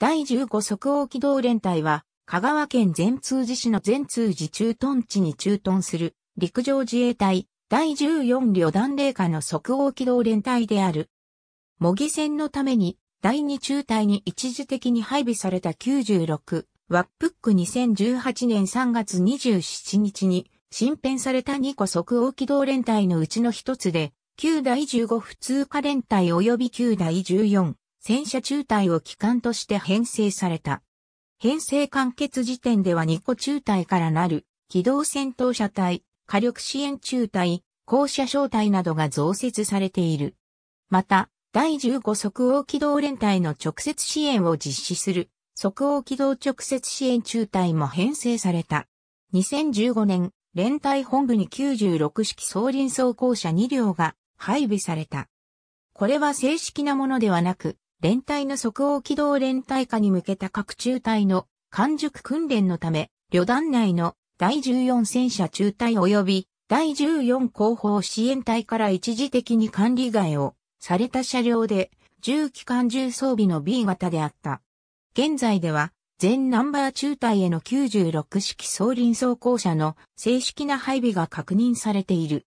第15即応機動連隊は、香川県善通寺市の善通寺駐屯地に駐屯する陸上自衛隊第14旅団霊下の即応機動連隊である。模擬戦のために第2中隊に一時的に配備された96ワップック2018年3月27日に新編された2個即応機動連隊のうちの一つで9第15普通科連隊及び9第14戦車中隊を機関として編成された。編成完結時点では2個中隊からなる、機動戦闘車隊、火力支援中隊、校舎小隊などが増設されている。また、第15即応機動連隊の直接支援を実施する、即応機動直接支援中隊も編成された。2015年、連隊本部に96式総輪装甲車2両が配備された。これは正式なものではなく、連隊の即応機動連隊化に向けた各中隊の完熟訓練のため、旅団内の第14戦車中隊及び第14後方支援隊から一時的に管理外をされた車両で重機関重装備の B 型であった。現在では全ナンバー中隊への96式装輪装甲車の正式な配備が確認されている。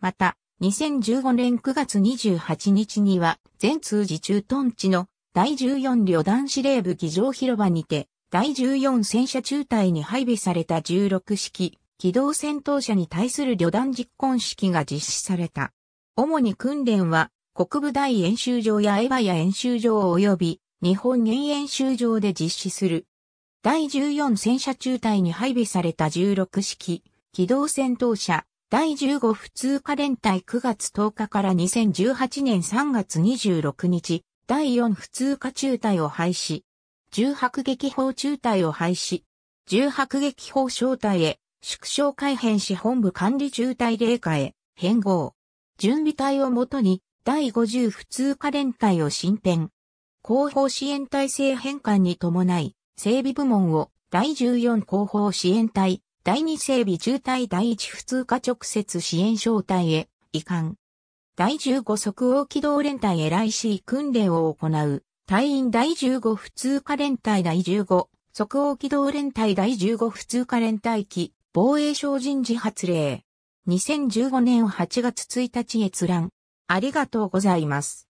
また、2015年9月28日には、全通時中トンチの第14旅団司令部議場広場にて、第14戦車中隊に配備された16式、機動戦闘車に対する旅団実婚式が実施された。主に訓練は、国部大演習場やエヴァや演習場及び、日本原演習場で実施する。第14戦車中隊に配備された16式、機動戦闘車、第15普通科連隊9月10日から2018年3月26日、第4普通科中隊を廃止。重迫撃砲中隊を廃止。重迫撃砲小隊へ、縮小改編し本部管理中隊霊下へ、変更。準備隊をもとに、第50普通科連隊を進展、後方支援体制変換に伴い、整備部門を第14後方支援隊、第二整備中隊第一普通科直接支援小隊へ移管。第15即応機動連隊へ来し訓練を行う。隊員第15普通科連隊第15即応機動連隊第15普通科連隊機防衛省人事発令。2015年8月1日閲覧。ありがとうございます。